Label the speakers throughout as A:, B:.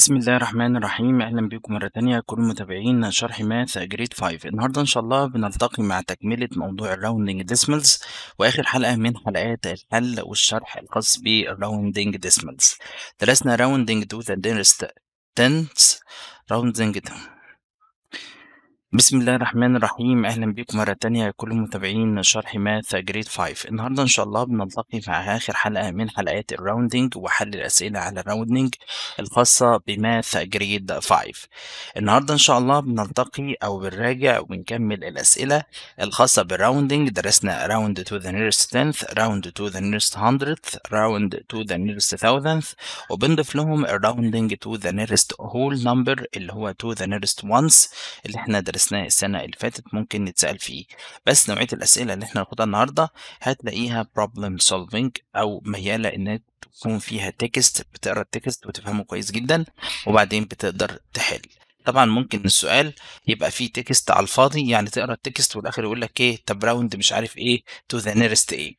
A: بسم الله الرحمن الرحيم اهلا بكم مره تانية كل متابعين شرح ماث جريد 5 النهارده ان شاء الله بنلتقي مع تكمله موضوع الراوندنج ديسمالز واخر حلقه من حلقات الحل والشرح الخاص بالراوندنج ديسمالز درسنا راوندنج تو ذا ديرست تنس راوندنج بسم الله الرحمن الرحيم اهلا بكم مره تانية كل متابعين شرح ماث جريد 5 النهارده ان شاء الله بنلتقي مع اخر حلقه من حلقات الراوندنج وحل الاسئله على الراوندنج الخاصه بماث جريد 5 النهارده ان شاء الله بنلتقي او بنراجع ونكمل الاسئله الخاصه بالراوندنج درسنا راوند تو ذا نيرست 10 راوند تو ذا نيرست 100 راوند تو ذا نيرست 1000 وبنضيف لهم الراوندنج تو ذا نيرست هول نمبر اللي هو تو ذا نيرست وانس اللي احنا درسناه اثناء السنة اللي فاتت ممكن نتسأل فيه بس نوعية الأسئلة اللي احنا هناخدها النهاردة هتلاقيها problem solving أو ميالة إنها تكون فيها تكست بتقرا التكست وتفهمه كويس جدا وبعدين بتقدر تحل طبعا ممكن السؤال يبقى فيه تكست على الفاضي يعني تقرا التكست والاخر يقول لك ايه طب راوند مش عارف ايه تو ذا نيرست ايه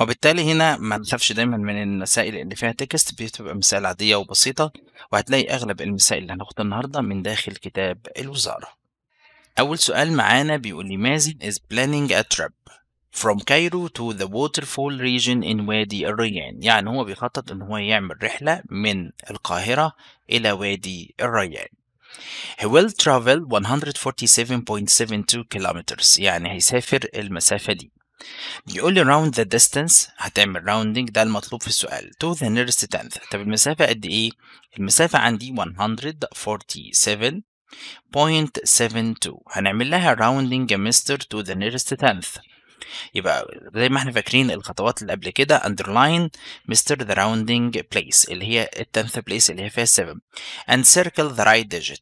A: وبالتالي هنا ما نخافش دايما من المسائل اللي فيها تكست بتبقى مسائل عاديه وبسيطه وهتلاقي اغلب المسائل اللي هناخدها النهارده من داخل كتاب الوزاره أول سؤال معانا بيقول لي مازن is planning a trip from Cairo to the waterfall region in وادي الريان يعني هو بيخطط إن هو يعمل رحلة من القاهرة إلى وادي الريان He will travel 147.72 kilometers يعني هيسافر المسافة دي بيقول لي round the distance هتعمل rounding ده المطلوب في السؤال to the nearest tenth طب المسافة قد إيه؟ المسافة عندي 147 0.72 هنعمل لها rounding a Mister, to the nearest tenth يبقى زي ما احنا فاكرين الخطوات اللي قبل كده underline Mister the rounding place اللي هي التنث place اللي هي فيها 7 and circle the right digit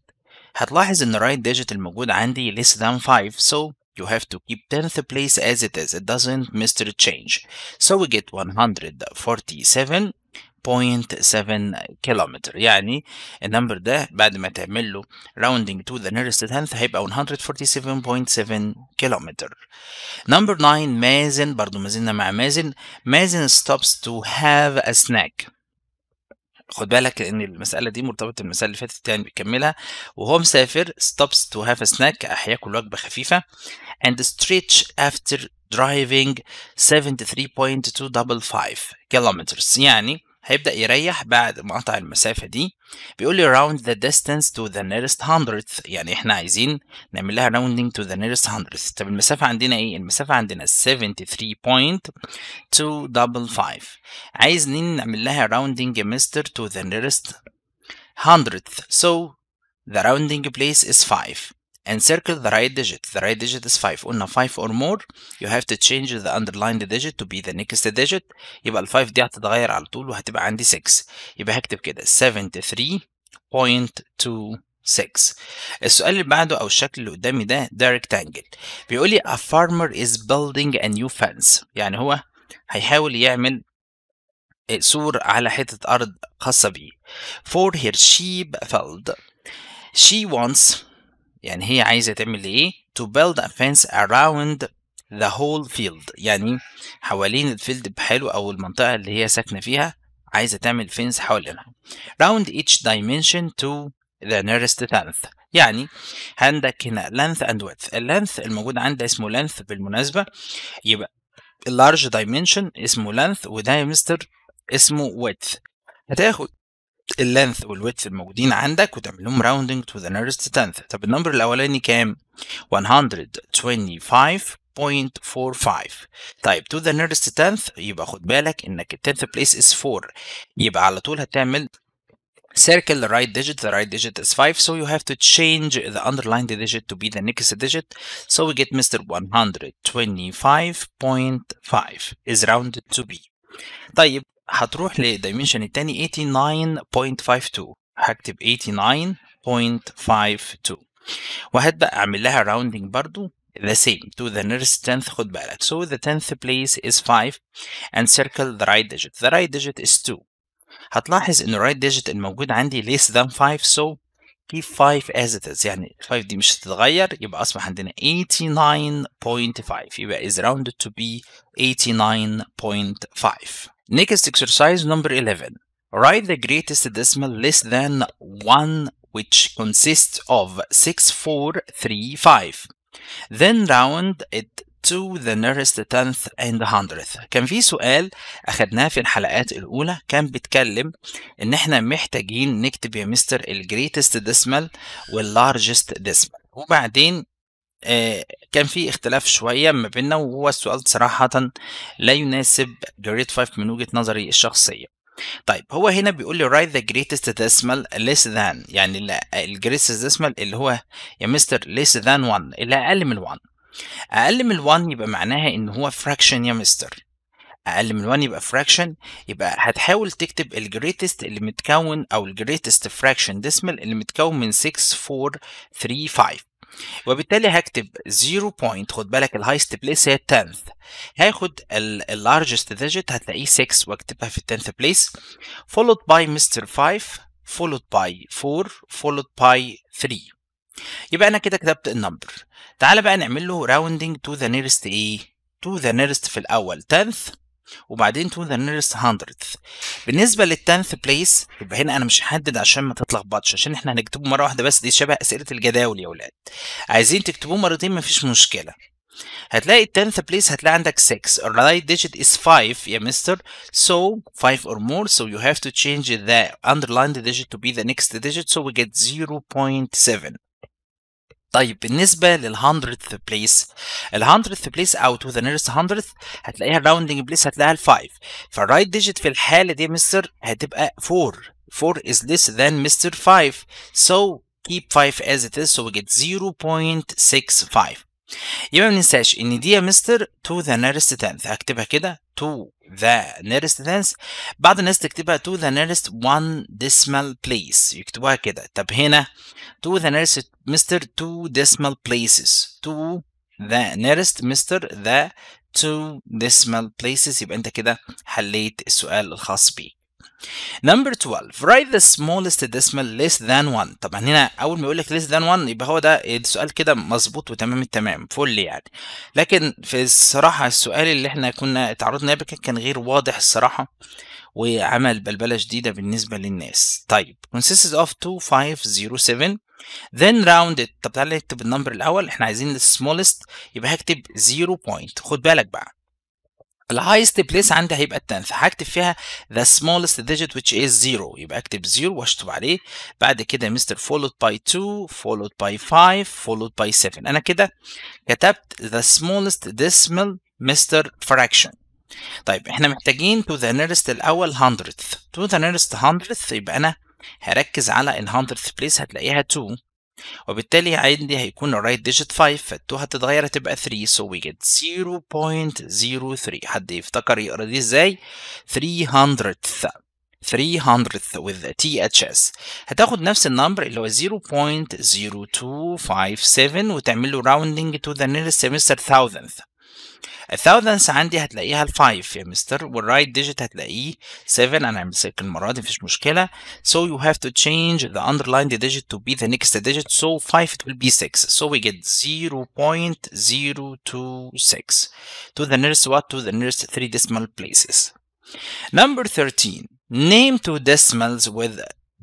A: هتلاحظ ان right digit الموجود عندي less than 5 so You have to keep 10th place as it is. It doesn't Mr. Change. So we get 147 0.7 كيلومتر يعني النمبر ده بعد ما تعمل له rounding to the nearest tenth هيبقى 147.7 كيلومتر نمبر 9 مازن برضو مازلنا مع مازن مازن stops to have a snack خد بالك ان المساله دي مرتبطه بالمساله اللي فاتت يعني بيكملها وهو مسافر stops to have a snack هياكل وجبه خفيفه and stretch after driving 73.255 كيلومترز يعني هيبدأ يريح بعد ما قطع المسافة دي بيقول لي round the distance to the nearest hundredth يعني احنا عايزين نعمل لها rounding to the nearest hundredth طب المسافة عندنا ايه؟ المسافة عندنا 73.255 عايزين نعمل لها rounding مستر to the nearest hundredth so the rounding place is 5 and circle the right digit. The right digit is 5 قلنا 5 or more you have to change the underlined digit to be the next digit يبقى ال 5 دي هتتغير على طول وهتبقى عندي 6 يبقى هكتب كده 73.26 السؤال اللي بعده او الشكل اللي قدامي ده ده rectangle بيقول لي a farmer is building a new fence يعني هو هيحاول يعمل سور على حتة أرض خاصة بيه for her sheep field she wants يعني هي عايزة تعمل ايه to build a fence around the whole field يعني حوالين الفيلد بحلو او المنطقة اللي هي ساكنة فيها عايزة تعمل فينس حوالينها round each dimension to the nearest length يعني عندك هنا length and width اللينث الموجود عندها اسمه length بالمناسبة يبقى large dimension اسمه length وده يا مستر اسمه width هتاخد اللينث والويتس الموجودين عندك وتعمل لهم راوندنج تو ذا nearest 10th طب النمبر الاولاني كام 125.45 طيب to the nearest 10th يبقى خد بالك انك ال 10th place is 4 يبقى على طول هتعمل circle the right digit the right digit is 5 so you have to change the underlined digit to be the next digit so we get Mr. 125.5 is rounded to B طيب هتروح للدايمنشن التاني 89.52 هكتب 89.52 وهتبقى اعمل لها راوندنج برضو the same to the nearest tenth خد بالك so the tenth place is 5 and circle the right digit the right digit is 2 هتلاحظ ان الرايت digit الموجود عندي less than 5 so keep 5 as it is يعني 5 دي مش هتتغير يبقى اصبح عندنا 89.5 يبقى is rounded to be 89.5 Next exercise number 11. Write the greatest decimal less than 1 which consists of 6, 4, 3, 5. Then round it to the nearest tenth and hundredth. كان في سؤال أخدناه في الحلقات الأولى كان بيتكلم إن إحنا محتاجين نكتب يا مستر الجريتست ديسمال واللارجست ديسمال وبعدين آه، كان في اختلاف شويه ما بيننا وهو السؤال صراحه لا يناسب جريد 5 من وجهه نظري الشخصيه طيب هو هنا بيقول لي write the greatest decimal less than يعني ال greatest decimal اللي هو يا مستر less than 1 اللي اقل من 1 اقل من 1 يبقى معناها ان هو fraction يا مستر اقل من 1 يبقى فراكشن يبقى هتحاول تكتب greatest اللي متكون او greatest fraction decimal اللي متكون من 6 4 3 5 وبالتالي هكتب 0 point خد بالك الهايست بليس هي 10 هاخد اللارجست ديجيت هتلاقيه 6 واكتبها في التنث 10 بليس فولود باي مستر 5 فولود باي 4 فولود باي 3 يبقى انا كده كتبت النمبر تعالى بقى نعمل له راوندنج تو ذا نيرست ايه تو ذا نيرست في الاول 10 وبعدين تو ذا نيرست 100 بالنسبه للتنث بليس يبقى هنا انا مش هحدد عشان ما تتلخبطش عشان احنا هنكتبه مره واحده بس دي شبه اسئله الجداول يا ولاد عايزين تكتبوه مرتين مفيش مشكله هتلاقي التنث بليس هتلاقي عندك 6 الرايت ديجيت از 5 يا مستر so 5 or more so you have to change the underlined digit to be the next digit so we get 0.7 طيب بالنسبه لل 100th place ال 100th place او تو ذا nearest 100th هتلاقيها الراوندنج بليس هتلاقيها ال 5 فالرايت ديجيت في الحاله دي مستر هتبقى 4 4 is less than مستر 5 so keep 5 as it is so we get 0.65 يبقى ما ننساش ان دي يا مستر to the nearest 10th هكتبها كده to the nearest tenth بعض الناس تكتبها to the nearest one decimal place يكتبوها كده طب هنا to the nearest Mr. two decimal places to the nearest mister the two decimal places يبقى انت كده حليت السؤال الخاص بيك نمبر 12 write the smallest decimal less than 1 طبعا هنا اول ما يقول لك less than 1 يبقى هو ده السؤال كده مظبوط وتمام التمام فل يعني لكن في الصراحه السؤال اللي احنا كنا تعرضنا له كان غير واضح الصراحه وعمل بلبله جديده بالنسبه للناس طيب consists of 2507 then round it طب تعالى نكتب النمبر الاول احنا عايزين السمولست يبقى هكتب 0. خد بالك بقى الهايست بليس عندي هيبقى التنث هكتب فيها the smallest digit which is 0 يبقى اكتب 0 واشطب عليه بعد كده مستر followed by 2 followed by 5 followed by 7 انا كده كتبت the smallest decimal مستر fraction طيب احنا محتاجين to the nearest الاول 100 to the nearest 100 يبقى انا هركز على ال 100 place هتلاقيها 2 وبالتالي عندي هيكون الرايت ديجيت 5 فال2 هتتغير هتبقى 3 so we get 0.03 حد يفتكر يقرا دي ازاي 300th 300th with THS هتاخد نفس النمبر اللي هو 0.0257 وتعمل له rounding to the nearest semester thousandth الثاوزندز عندي هتلاقيها الفايف يا مستر والرايت ديجيت هتلاقيه 7 انا همسك المره دي مفيش مشكله so you have to change the underlined digit to be the next digit so 5 it will be 6 so we get 0.026 to the nearest what to the nearest three decimal places number 13 name two decimals with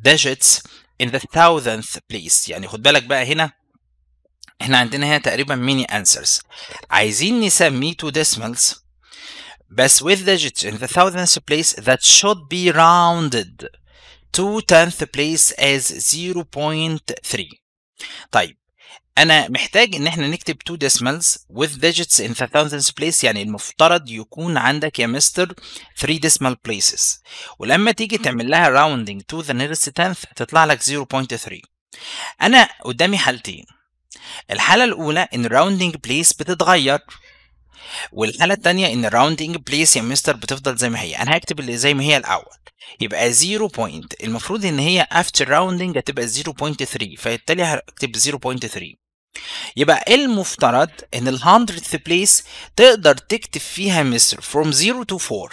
A: digits in the thousandth place يعني خد بالك بقى هنا احنا عندنا هنا تقريبا ميني انسرز عايزين نسمي تو ديسمالز بس with digits in the thousandth place that should be rounded to tenth place as 0.3 طيب انا محتاج ان احنا نكتب two decimals with digits in the thousandth place يعني المفترض يكون عندك يا مستر three decimal places ولما تيجي تعمل لها rounding to the nearest tenth تطلع لك 0.3 انا قدامي حالتين الحالة الأولى إن الراوندنج بليس بتتغير والحالة الثانية إن الراوندنج بليس يا مستر بتفضل زي ما هي أنا هكتب اللي زي ما هي الأول يبقى 0 point المفروض إن هي after rounding هتبقى 0.3 فبالتالي هكتب 0.3 يبقى إيه المفترض ان ال 100th place تقدر تكتب فيها مستر from 0 to 4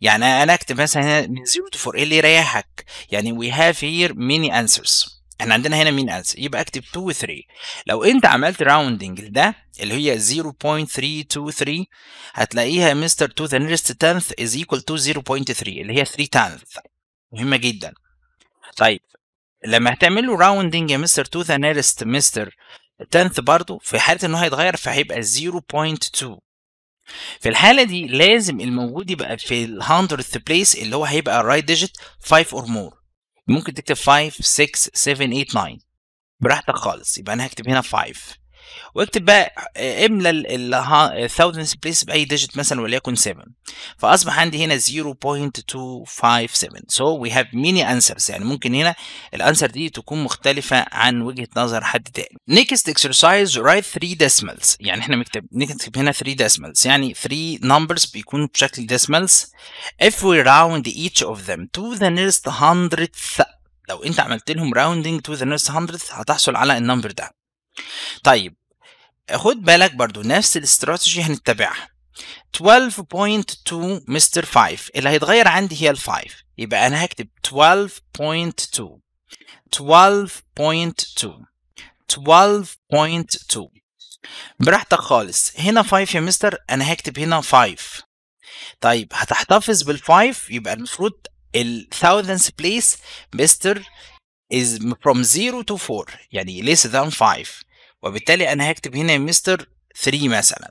A: يعني انا اكتب مثلا هنا من 0 to 4 ايه اللي يريحك يعني we have here many answers احنا عندنا هنا مين انس يبقى اكتب 2 و 3 لو انت عملت راوندنج لده اللي هي 0.323 هتلاقيها مستر تو ذا نيرست 10th is equal to 0.3 اللي هي 3 تنث مهمه جدا طيب لما هتعمل له راوندنج يا مستر تو ذا نيرست مستر تنث برضه في حاله ان هو هيتغير فهيبقى 0.2 في الحالة دي لازم الموجود يبقى في ال 100th place اللي هو هيبقى right digit 5 or more ممكن تكتب 5 6 7 8 9 براحتك خالص يبقى انا هكتب هنا 5 واكتب بقى املى ال 1000 بليس باي ديجيت مثلا وليكن 7 فاصبح عندي هنا 0.257 سو وي هاف ميني انسرز يعني ممكن هنا الانسر دي تكون مختلفه عن وجهه نظر حد تاني نيكست اكسرسايز رايت 3 ديسمالز يعني احنا بنكتب نكتب هنا 3 ديسمالز يعني 3 نمبرز بيكونوا بشكل ديسمالز if we round each of them to the nearest hundredth لو انت عملت لهم راوندنج تو ذا نيرست 100 هتحصل على النمبر ده طيب خد بالك برضو نفس الاستراتيجي هنتبعها 12.2 مستر 5 اللي هيتغير عندي هي ال 5 يبقى انا هكتب 12.2 12.2 12.2 براحتك خالص هنا 5 يا مستر انا هكتب هنا 5 طيب هتحتفظ بال 5 يبقى المفروض ال 1000th place مستر is from 0 to 4 يعني less than 5 وبالتالي انا هكتب هنا مستر 3 مثلا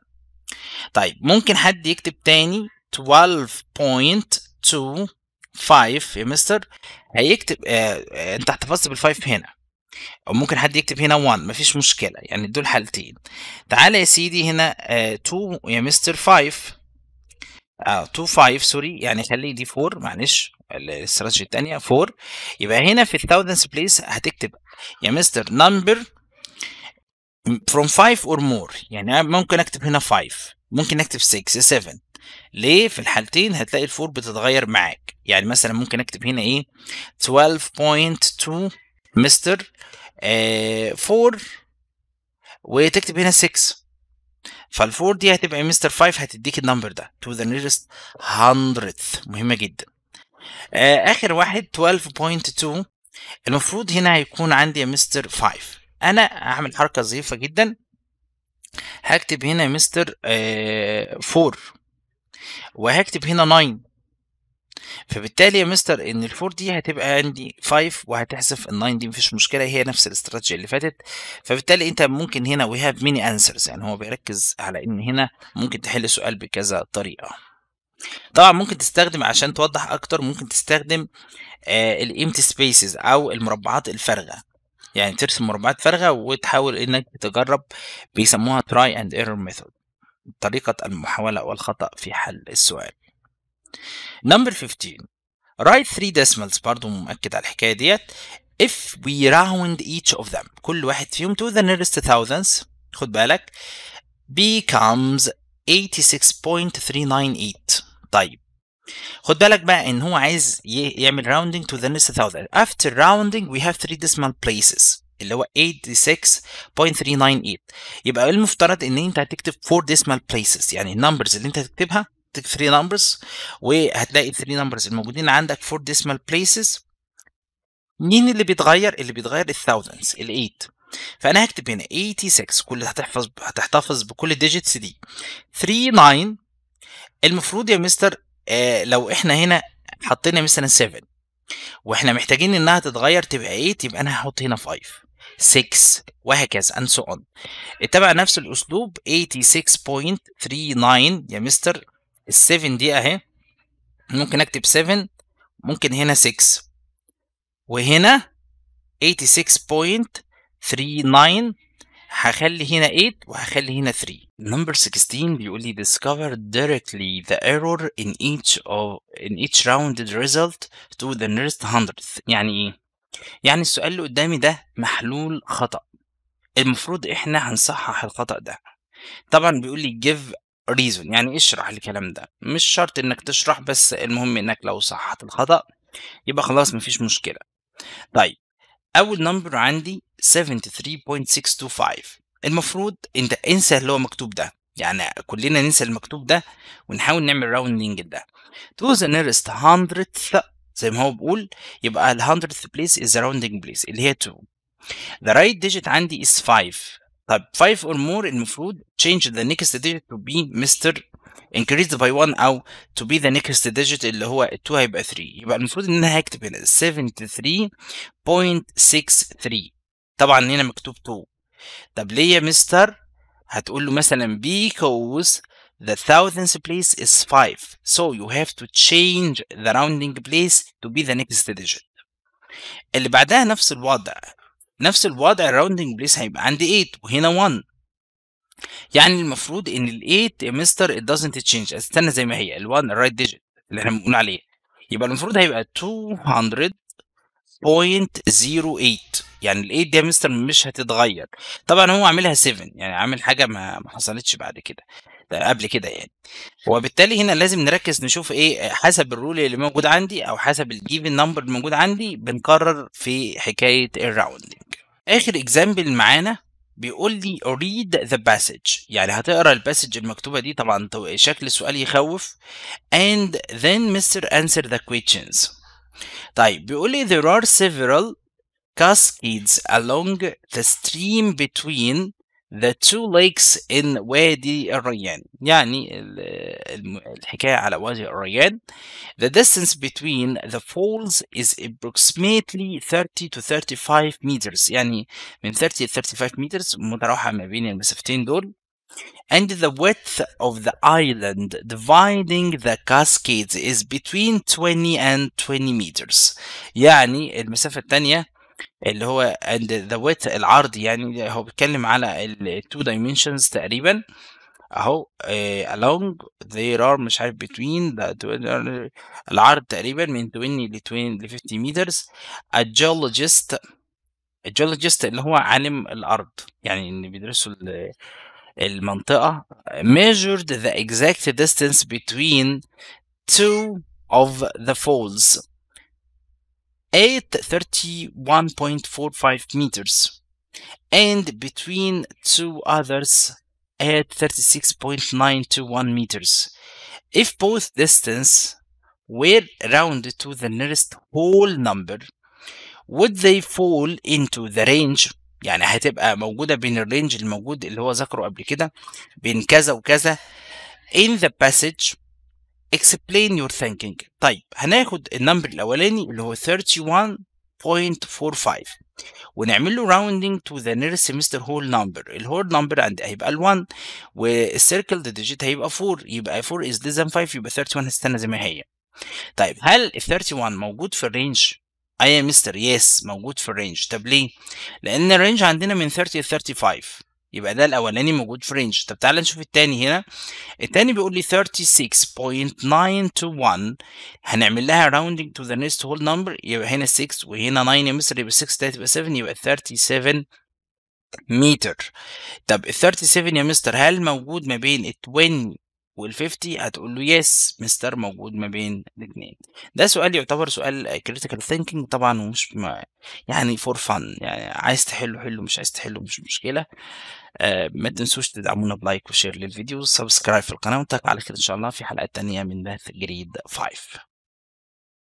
A: طيب ممكن حد يكتب تاني 12.25 يا مستر هيكتب آه, آه، انت احتفظت بال5 هنا او ممكن حد يكتب هنا 1 مفيش مشكله يعني دول حالتين تعالى يا سيدي هنا 2 آه يا مستر 5 اه 2 5 سوري يعني خلي دي 4 معلش الاستراتيجي الثانيه 4 يبقى هنا في 1000 بليس هتكتب يا مستر نمبر from 5 or more يعني ممكن اكتب هنا 5 ممكن اكتب 6 7 ليه في الحالتين هتلاقي الفور بتتغير معاك يعني مثلا ممكن اكتب هنا ايه 12.2 مستر آه 4 وتكتب هنا 6 فالفور دي هتبقى مستر إيه؟ 5 هتديك النمبر ده to the nearest hundredth مهمة جدا آه، اخر واحد 12.2 المفروض هنا هيكون عندي يا مستر 5 انا هعمل حركه ظريفه جدا هكتب هنا مستر 4 آه، وهكتب هنا 9 فبالتالي يا مستر ان ال4 دي هتبقى عندي 5 وهتحذف ال9 دي مفيش مشكله هي نفس الاستراتيجي اللي فاتت فبالتالي انت ممكن هنا وي هاف ميني انسرز يعني هو بيركز على ان هنا ممكن تحل سؤال بكذا طريقه طبعا ممكن تستخدم عشان توضح اكتر ممكن تستخدم آه، الامتي سبيسز او المربعات الفارغه يعني ترسم مربعات فارغة وتحاول إنك تجرب بيسموها تراي اند ايرور ميثود طريقة المحاولة والخطأ في حل السؤال نمبر 15 write 3 decimals برضو مؤكد على الحكاية ديت if we round each of them كل واحد فيهم to the nearest thousands خد بالك becomes 86.398 طيب خد بالك بقى ان هو عايز يعمل rounding to the nearest thousand after rounding we have three decimal places اللي هو 86.398 يبقى إيه المفترض ان انت هتكتب 4 decimal places يعني numbers اللي انت هتكتبها 3 numbers وهتلاقي 3 numbers الموجودين عندك 4 decimal places مين اللي بيتغير اللي بيتغير الثاوزندز ال 8 فانا هكتب هنا 86 كل هتحفظ هتحتفظ بكل الديجيتس دي 39 المفروض يا مستر آه لو احنا هنا حطينا مثلا 7 واحنا محتاجين انها تتغير تبقى 8 يبقى انا هحط هنا 5 6 وهكذا and so on اتبع نفس الاسلوب 86.39 يا مستر ال 7 دي اهي ممكن اكتب 7 ممكن هنا 6 وهنا 86.39 هخلي هنا 8 وهخلي هنا 3 Number 16 بيقول لي discover directly the error in each of in each rounded result to the nearest hundredth يعني ايه؟ يعني السؤال اللي قدامي ده محلول خطأ المفروض احنا هنصحح الخطأ ده طبعا بيقول لي give reason يعني اشرح الكلام ده مش شرط انك تشرح بس المهم انك لو صححت الخطأ يبقى خلاص مفيش مشكلة طيب أول نمبر عندي 73.625 المفروض انت انسى اللي هو مكتوب ده يعني كلنا ننسى المكتوب ده ونحاول نعمل راوندنج ده to the nearest hundredth زي ما هو بيقول يبقى ال hundredth place is the rounding place اللي هي 2 the right digit عندي is 5 طب 5 or more المفروض change the next digit to be Mr. increased by 1 او to be the next digit اللي هو 2 هيبقى 3 يبقى المفروض ان انا هكتب هنا 73.63 طبعا هنا مكتوب 2 طب ليه يا مستر هتقول له مثلا because the thousandth place is 5 so you have to change the rounding place to be the next digit اللي بعدها نفس الوضع نفس الوضع الراوندنج بليس هيبقى عند 8 وهنا 1 يعني المفروض ان ال 8 يا مستر it doesn't change استنى زي ما هي ال 1 الرايت ديجيت اللي احنا بنقول عليه يبقى المفروض هيبقى 200 0.08 يعني ال8 دي يا مستر مش هتتغير طبعا هو عاملها 7 يعني عامل حاجه ما حصلتش بعد كده قبل كده يعني وبالتالي هنا لازم نركز نشوف ايه حسب الرول اللي موجود عندي او حسب الجيفن نمبر اللي موجود عندي بنقرر في حكايه الراوندنج اخر اكزامبل معانا بيقول لي read the passage يعني هتقرا الباسج المكتوبه دي طبعا شكل السؤال يخوف and then Mr. answer the questions طيب بيقول لي there are several cascades along the stream between the two lakes in وادي الريان يعني الحكاية على وادي الريان the distance between the falls is approximately 30 to 35 meters يعني من 30 to 35 meters متراوحة ما بين المسافتين دول and the width of the island dividing the cascades is between 20 and 20 meters يعني المسافة الثانية اللي هو and the width العرض يعني هو بيتكلم على ال two dimensions تقريبا اهو uh, along there are مش عارف between the العرض تقريبا من 20 ل 20 ل 50 meters a geologist a geologist اللي هو عالم الارض يعني اللي بيدرسوا المنطقة measured the exact distance between two of the falls at 31.45 meters and between two others at 36.921 meters. If both distances were rounded to the nearest whole number, would they fall into the range يعني هتبقى موجودة بين الرينج الموجود اللي هو ذكره قبل كده بين كذا وكذا in the passage explain your thinking طيب هناخد النمبر الأولاني اللي هو 31.45 ونعمل له rounding to the nearest semester whole number الهول نمبر عند هيبقى ال1 والسيركل the ديجيت هيبقى 4 يبقى 4 is less than 5 يبقى 31 هتستنى زي ما هي طيب هل ال 31 موجود في الرينج اي يا مستر يس موجود في الرينج طب ليه لان الرينج عندنا من 30 ل 35 يبقى ده الاولاني موجود في رينج طب تعالى نشوف الثاني هنا الثاني بيقول لي 36.921 هنعمل لها راوندنج تو ذا نيست هول نمبر يبقى هنا 6 وهنا 9 يا مستر يبقى 6 تبقى يبقى 7 يبقى 37 متر طب ال 37 يا مستر هل موجود ما بين ال 20 وال50 هتقول له يس مستر موجود ما بين الاثنين ده سؤال يعتبر سؤال كريتيكال ثينكينج طبعا ومش ما يعني فور فن يعني عايز تحله حله مش عايز تحله مش مشكله آه ما تنسوش تدعمونا بلايك وشير للفيديو وسبسكرايب في القناه ونتابع على خير ان شاء الله في حلقات تانية من math جريد 5